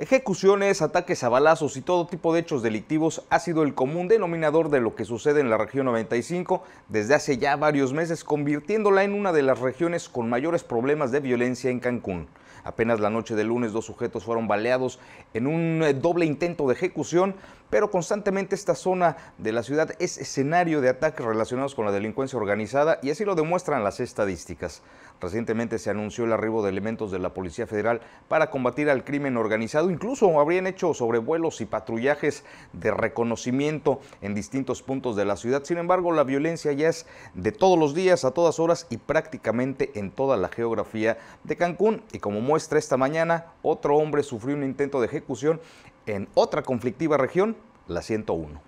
Ejecuciones, ataques a balazos y todo tipo de hechos delictivos ha sido el común denominador de lo que sucede en la región 95 desde hace ya varios meses, convirtiéndola en una de las regiones con mayores problemas de violencia en Cancún. Apenas la noche de lunes dos sujetos fueron baleados en un eh, doble intento de ejecución, pero constantemente esta zona de la ciudad es escenario de ataques relacionados con la delincuencia organizada y así lo demuestran las estadísticas. Recientemente se anunció el arribo de elementos de la Policía Federal para combatir al crimen organizado Incluso habrían hecho sobrevuelos y patrullajes de reconocimiento en distintos puntos de la ciudad. Sin embargo, la violencia ya es de todos los días, a todas horas y prácticamente en toda la geografía de Cancún. Y como muestra esta mañana, otro hombre sufrió un intento de ejecución en otra conflictiva región, la 101.